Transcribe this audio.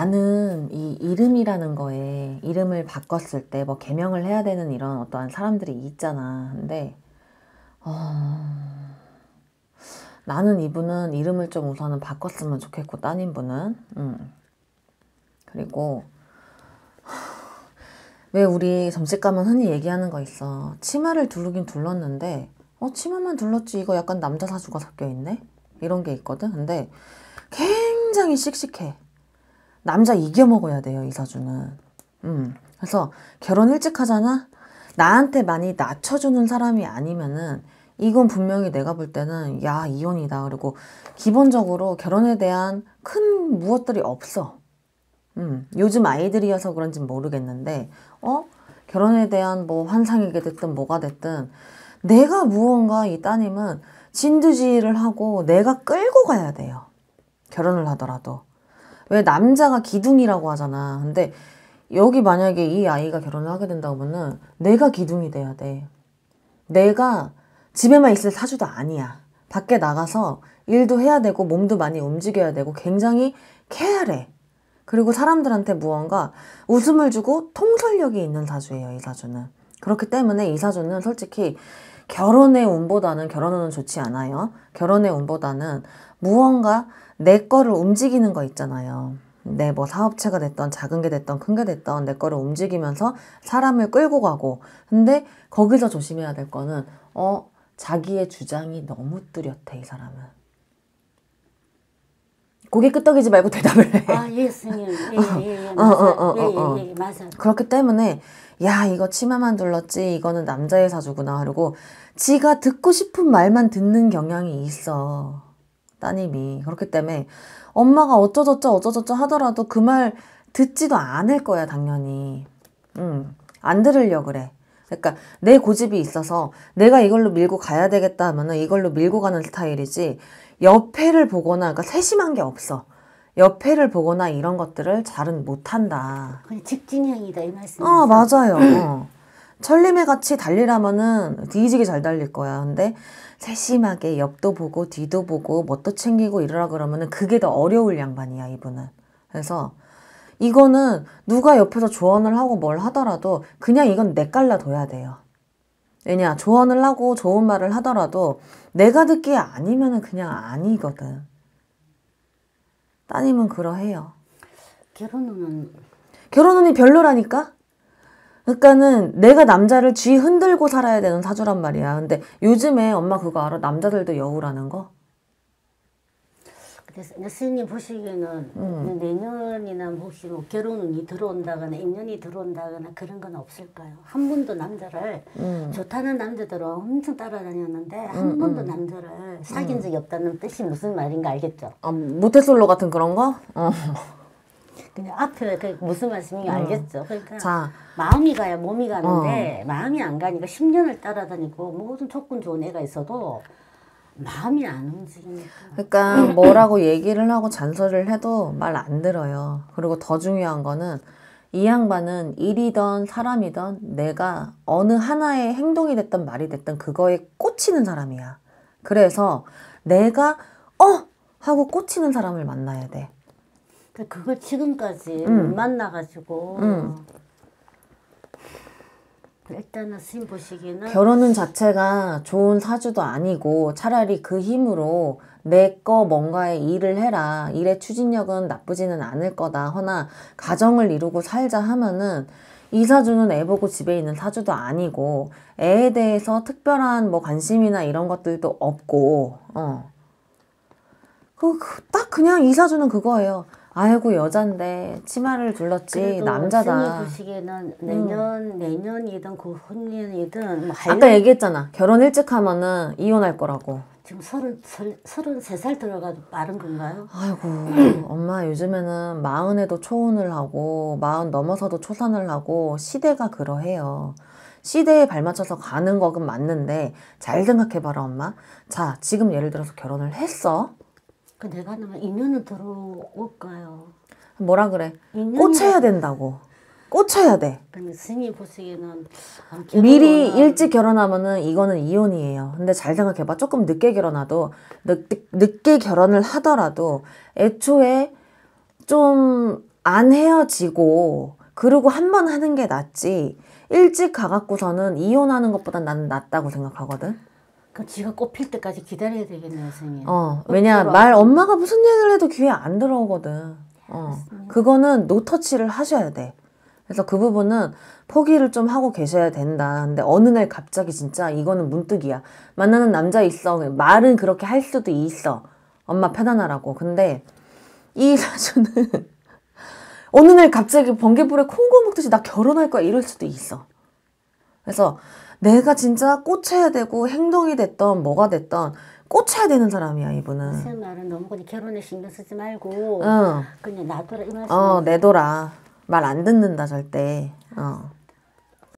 나는 이 이름이라는 거에 이름을 바꿨을 때 뭐 개명을 해야 되는 이런 어떠한 사람들이 있잖아. 근데 어... 나는 이분은 이름을 좀 우선은 바꿨으면 좋겠고 따님 분은 음. 그리고 왜 우리 점집 가면 흔히 얘기하는 거 있어. 치마를 두르긴 둘렀는데 어 치마만 둘렀지 이거 약간 남자 사주가 섞여 있네 이런 게 있거든. 근데 굉장히 씩씩해. 남자 이겨 먹어야 돼요 이사주는 음 그래서 결혼 일찍 하잖아 나한테 많이 낮춰주는 사람이 아니면은 이건 분명히 내가 볼 때는 야 이혼이다 그리고 기본적으로 결혼에 대한 큰 무엇들이 없어 음 요즘 아이들이어서 그런진 모르겠는데 어 결혼에 대한 뭐 환상이게 됐든 뭐가 됐든 내가 무언가 이 따님은 진두지휘를 하고 내가 끌고 가야 돼요 결혼을 하더라도 왜 남자가 기둥이라고 하잖아. 근데 여기 만약에 이 아이가 결혼을 하게 된다면은 내가 기둥이 돼야 돼. 내가 집에만 있을 사주도 아니야. 밖에 나가서 일도 해야 되고 몸도 많이 움직여야 되고 굉장히 케어해. 그리고 사람들한테 무언가 웃음을 주고 통솔력이 있는 사주예요, 이 사주는. 그렇기 때문에 이사주는 솔직히 결혼의 운보다는 결혼은 좋지 않아요. 결혼의 운보다는 무언가 내 거를 움직이는 거 있잖아요. 내 뭐 사업체가 됐던 작은 게 됐던 큰 게 됐던 내 거를 움직이면서 사람을 끌고 가고 근데 거기서 조심해야 될 거는 어 자기의 주장이 너무 뚜렷해 이 사람은 고개 끄덕이지 말고 대답을 해. 아, 예, 스님. 예, 예, 예. 어, 어, 맞아요. 어, 어, 예, 어, 예, 예, 예, 맞아요. 그렇기 때문에, 야, 이거 치마만 둘렀지, 이거는 남자의 사주구나. 그고 지가 듣고 싶은 말만 듣는 경향이 있어. 따님이. 그렇기 때문에 엄마가 어쩌저쩌 어쩌저쩌 하더라도 그 말 듣지도 않을 거야, 당연히. 음, 안 들으려 그래. 그러니까 내 고집이 있어서 내가 이걸로 밀고 가야 되겠다 하면은 이걸로 밀고 가는 스타일이지 옆에를 보거나 그러니까 세심한 게 없어. 옆에를 보거나 이런 것들을 잘은 못한다. 그건 직진형이다 이 말씀. 어 맞아요. 어. 천림에 같이 달리라면은 뒤지게 잘 달릴 거야. 근데 세심하게 옆도 보고 뒤도 보고 뭣도 챙기고 이러라 그러면은 그게 더 어려울 양반이야 이분은. 그래서 이거는 누가 옆에서 조언을 하고 뭘 하더라도 그냥 이건 내깔라 둬야 돼요. 왜냐, 조언을 하고 좋은 말을 하더라도 내가 듣기에 아니면 그냥 아니거든. 따님은 그러해요. 결혼은? 결혼운이 별로라니까? 그러니까는 내가 남자를 쥐 흔들고 살아야 되는 사주란 말이야. 근데 요즘에 엄마 그거 알아? 남자들도 여우라는 거? 그래서 스님 보시기에는 음. 내년이나 뭐 혹시 뭐 결혼이 들어온다거나 인연이 들어온다거나 그런 건 없을까요? 한 번도 남자를 음. 좋다는 남자들은 엄청 따라다녔는데 음, 한 음, 번도 남자를 사귄 음. 적이 없다는 뜻이 무슨 말인가 알겠죠? 아, 모태솔로 같은 그런 거? 그냥 어. 앞에 그 무슨 말씀인지 음. 알겠죠? 그러니까 자. 마음이 가야 몸이 가는데 어. 마음이 안 가니까 10년을 따라다니고 모든 조건 좋은 애가 있어도 마음이 안 움직이니까. 그러니까 뭐라고 얘기를 하고 잔소리를 해도 말 안 들어요. 그리고 더 중요한 거는 이 양반은 일이던 사람이던 내가 어느 하나의 행동이 됐든 말이 됐든 그거에 꽂히는 사람이야. 그래서 내가 어 하고 꽂히는 사람을 만나야 돼. 그러니까 그걸 지금까지 음. 못 만나가지고 음. 그 일단은 스님 보시기는 결혼은 자체가 좋은 사주도 아니고 차라리 그 힘으로 내거 뭔가에 일을 해라. 일의 추진력은 나쁘지는 않을 거다. 허나 가정을 이루고 살자 하면은 이 사주는 애 보고 집에 있는 사주도 아니고 애에 대해서 특별한 뭐 관심이나 이런 것들도 없고 어. 그, 그 딱 그냥 이 사주는 그거예요. 아이고 여잔데 치마를 둘렀지 남자다. 보시기에는 내년 음. 내년이든 그 후년이든 뭐 아까 얘기했잖아 결혼 일찍 하면은 이혼할 거라고. 지금 서른 서른 세 살 들어가도 빠른 건가요? 아이고 엄마 요즘에는 마흔에도 초혼을 하고 마흔 넘어서도 초산을 하고 시대가 그러해요. 시대에 발맞춰서 가는 거는 맞는데 잘 생각해봐라 엄마. 자 지금 예를 들어서 결혼을 했어. 그 내가 하면 인연은 들어올까요? 뭐라 그래? 인연이... 꽂혀야 된다고. 꽂혀야 돼. 근데 스님 보시기에는 아, 결혼은... 미리 일찍 결혼하면은 이거는 이혼이에요. 근데 잘 생각해봐. 조금 늦게 결혼하도 늦, 늦게 결혼을 하더라도 애초에 좀 안 헤어지고 그러고 한번 하는 게 낫지. 일찍 가갖고서는 이혼하는 것보단 나는 낫다고 생각하거든. 그 지가 꽃필 때까지 기다려야 되겠네요, 선생님. 어, 왜냐 말 엄마가 무슨 얘기를 해도 귀에 안 들어오거든. 어, 그거는 노터치를 하셔야 돼. 그래서 그 부분은 포기를 좀 하고 계셔야 된다. 근데 어느 날 갑자기 진짜 이거는 문득이야. 만나는 남자 있어. 말은 그렇게 할 수도 있어. 엄마 편안하라고. 근데 이 사주는 어느 날 갑자기 번개불에 콩고 먹듯이 나 결혼할 거야 이럴 수도 있어. 그래서 내가 진짜 꽂혀야 되고 행동이 됐던 뭐가 됐던 꽂혀야 되는 사람이야 이분은. 무슨 말은 너무 그냥 결혼에 신경 쓰지 말고 응. 어. 그냥 놔둬라 이 말씀. 어 내둬라 말 안 듣는다 절대. 어.